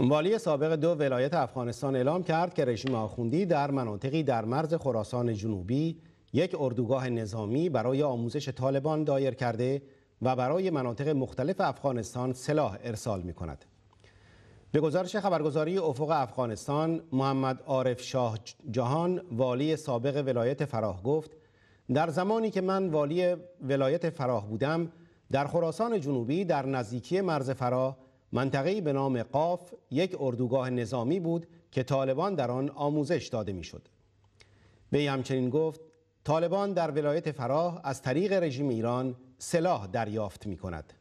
والی سابق دو ولایت افغانستان اعلام کرد که رژیم آخوندی در مناطقی در مرز خراسان جنوبی یک اردوگاه نظامی برای آموزش طالبان دایر کرده و برای مناطق مختلف افغانستان سلاح ارسال می کند. به گزارش خبرگزاری افق افغانستان محمد عارف شاه جهان والی سابق ولایت فراه گفت در زمانی که من والی ولایت فراه بودم در خراسان جنوبی در نزدیکی مرز فراه منطقه‌ای به نام قاف یک اردوگاه نظامی بود که طالبان در آن آموزش داده میشد. وی همچنین گفت طالبان در ولایت فراه از طریق رژیم ایران سلاح دریافت می کند.